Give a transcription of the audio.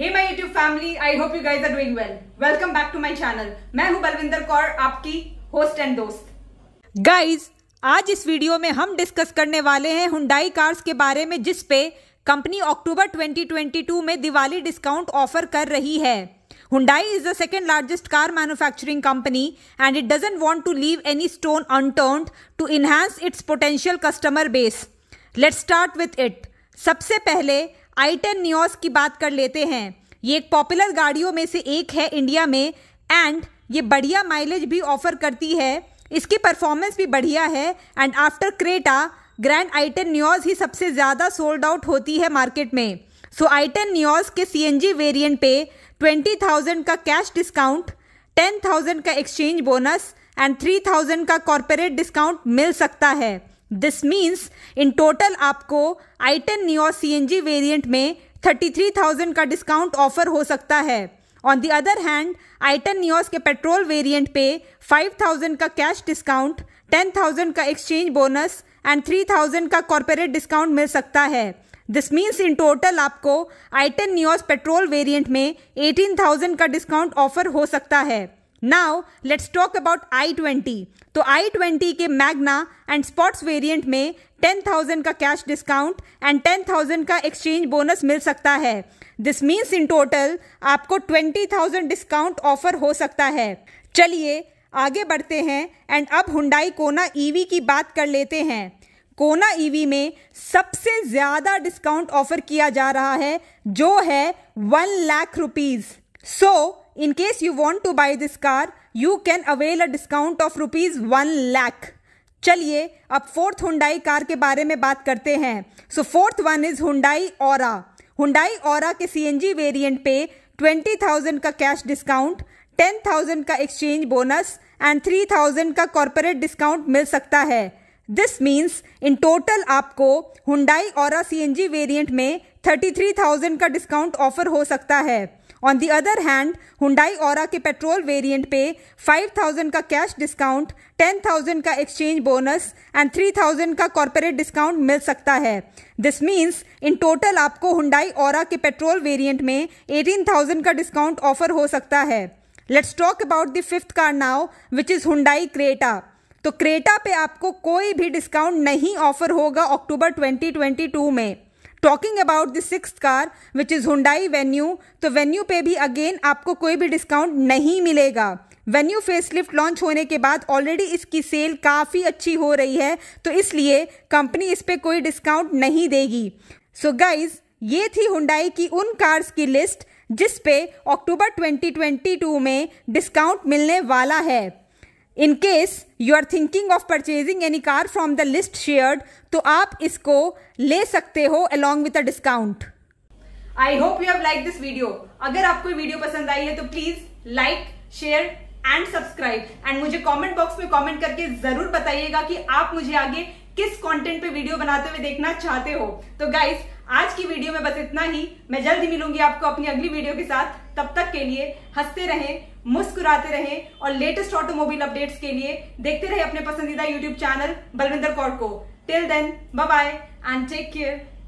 hey my YouTube family I hope you guys are doing well welcome back to my channel मैं हूं बलविंदर कौर आपकी host and दोस्त guys आज इस video में हम डिस्कस करने वाले हैं हुंडाई कार्स के बारे में जिस पे कंपनी अक्टूबर 2022 में दिवाली डिस्काउंट ऑफर कर रही है Hyundai is the second largest car manufacturing company and it doesn't want to leave any stone unturn to enhance its potential customer base let start with it सबसे पहले आई टेन न्यूज की बात कर लेते हैं ये एक पॉपुलर गाड़ियों में से एक है इंडिया में एंड ये बढ़िया माइलेज भी ऑफर करती है इसकी परफॉर्मेंस भी बढ़िया है and after Creta Grand i ten Nios ही सबसे ज़्यादा सोल्ड आउट होती है मार्केट में सो आई टेन न्यूज के सी एन जी वेरियंट पे ट्वेंटी थाउजेंड का कैश डिस्काउंट टेन थाउजेंड का exchange bonus and three thousand का कॉरपोरेट डिस्काउंट मिल सकता है दिस मीन्स इन टोटल आपको i ten Nios C N G variant में थर्टी थ्री थाउजेंड का डिस्काउंट ऑफर हो सकता है on the other hand i ten Nios के पेट्रोल वेरियंट पे फाइव थाउजेंड का कैश डिस्काउंट टेन थाउजेंड का exchange bonus and three thousand का कॉरपोरेट डिस्काउंट मिल सकता है दिस मीन्स इन टोटल आपको i ten Nios petrol variant में एटीन थाउजेंड का डिस्काउंट ऑफर हो सकता है now let's talk about i twenty तो आई ट्वेंटी के मैग्ना एंड स्पॉट्स वेरिएंट में टेन थाउजेंड का cash discount and ten thousand का एक्सचेंज बोनस मिल सकता है दिस मीन्स इन टोटल आपको ट्वेंटी थाउजेंड डिस्काउंट ऑफर हो सकता है चलिए आगे बढ़ते हैं एंड अब हुंडाई कोना ईवी की बात कर लेते हैं कोना ईवी e में सबसे ज़्यादा डिस्काउंट ऑफर किया जा रहा है जो है one lakh rupees so in case you want to buy this car you can avail a discount of rupees one lakh चलिए अब फोर्थ हुंडाई कार के बारे में बात करते हैं so fourth one is Hyundai Aura Hyundai Aura के सी एन जी वेरियंट पे ट्वेंटी थाउजेंड का कैश डिस्काउंट टेन थाउजेंड का exchange bonus and three thousand का कॉरपोरेट डिस्काउंट मिल सकता है दिस मीन्स इन टोटल आपको Hyundai Aura C N G variant में थर्टी थ्री थाउजेंड का डिस्काउंट ऑफर हो सकता है on the other hand Hyundai और के पेट्रोल वेरिएंट पे 5000 का कैश डिस्काउंट 10000 का एक्सचेंज बोनस एंड 3000 का कॉरपोरेट डिस्काउंट मिल सकता है दिस मीन्स इन टोटल आपको हुडाई और के पेट्रोल वेरिएंट में 18000 का डिस्काउंट ऑफर हो सकता है let's talk about the fifth car now which is Hyundai Creta तो क्रेटा पे आपको कोई भी डिस्काउंट नहीं ऑफर होगा अक्टूबर 2022 में talking about the six car which is Hyundai Venue तो वेन्यू पे भी अगेन आपको कोई भी डिस्काउंट नहीं मिलेगा वेन्यू फेसलिफ्ट लॉन्च होने के बाद ऑलरेडी इसकी सेल काफ़ी अच्छी हो रही है तो इसलिए कंपनी इस पर कोई डिस्काउंट नहीं देगी सो so गाइज ये थी हुंडाई की उन कार्स की लिस्ट जिस पे अक्टूबर 2022 में डिस्काउंट मिलने वाला है in case you are thinking of purchasing any car from the list shared तो आप इसको ले सकते हो along with a discount I hope you have like this video अगर आपको वीडियो पसंद आई है तो please like share and subscribe and मुझे कमेंट बॉक्स में कमेंट करके जरूर बताइएगा कि आप मुझे आगे किस कंटेंट पे वीडियो बनाते हुए देखना चाहते हो तो गाइस आज की वीडियो में बस इतना ही मैं जल्दी मिलूंगी आपको अपनी अगली वीडियो के साथ तब तक के लिए हंसते रहें मुस्कुराते रहें और लेटेस्ट ऑटोमोबाइल अपडेट्स के लिए देखते रहे अपने पसंदीदा यूट्यूब चैनल बलविंदर कौर को till then bye and take care